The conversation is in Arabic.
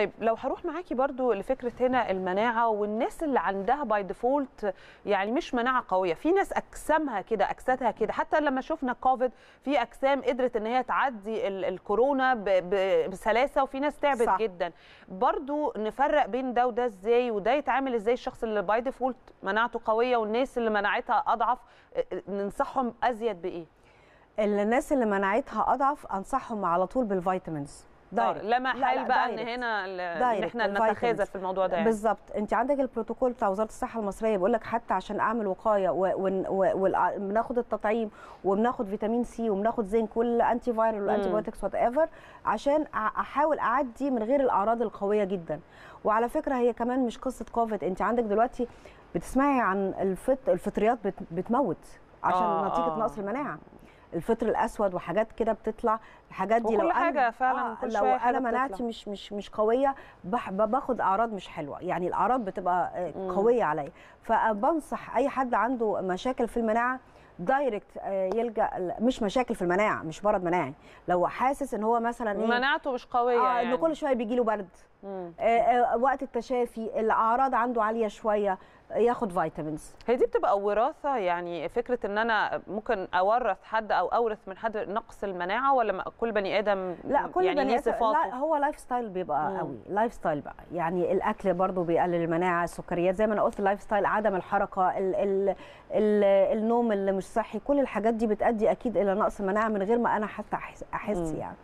طيب لو هروح معاكي برضو لفكره هنا المناعه والناس اللي عندها باي ديفولت يعني مش مناعه قويه في ناس اجسامها كده اجسادها كده حتى لما شفنا كوفيد في اجسام قدرت ان هي تعدي الكورونا بسلاسه وفي ناس تعبت صح. جدا برضو نفرق بين ده وده ازاي وده يتعامل ازاي الشخص اللي باي ديفولت مناعته قويه والناس اللي مناعتها اضعف ننصحهم ازيد بايه الناس اللي مناعتها اضعف انصحهم على طول بالفيتامينز دايركت حال لا محال بقى ان هنا ان احنا نتخاذل في الموضوع ده يعني. بالظبط انت عندك البروتوكول بتاع وزاره الصحه المصريه بيقول لك حتى عشان اعمل وقايه وبناخد التطعيم وبناخد فيتامين سي وبناخد زنك والانتي فايرال والانتي بايوتكس وات ايفر عشان احاول اعدي من غير الاعراض القويه جدا وعلى فكره هي كمان مش قصه كوفيد انت عندك دلوقتي بتسمعي عن الفط... الفطريات بت... بتموت عشان آه, آه، نتيجه آه. نقص المناعه الفطر الاسود وحاجات كده بتطلع الحاجات دي لو آه، حاجه أنا فعلا آه لو انا مناعتي مش مش مش قويه باخد اعراض مش حلوه يعني الاعراض بتبقى آه، قويه عليا فبنصح اي حد عنده مشاكل في المناعه دايركت آه، يلجا مش مشاكل في المناعه مش مرض مناعي لو حاسس ان هو مثلا ايه مناعته مش قويه آه يعني ان كل شويه بيجي له برد آه آه وقت التشافي الاعراض عنده عاليه شويه ياخد فيتامينز هي دي بتبقى وراثه يعني فكره ان انا ممكن اورث حد او اورث من حد نقص المناعه ولا كل بني ادم لا كل يعني بني ادم لا هو لايف ستايل بيبقى مم. قوي لايف ستايل بقى يعني الاكل برضو بيقلل المناعه السكريات زي ما انا قلت اللايف ستايل عدم الحركه الـ الـ الـ النوم اللي مش صحي كل الحاجات دي بتؤدي اكيد الى نقص مناعه من غير ما انا حتى احس يعني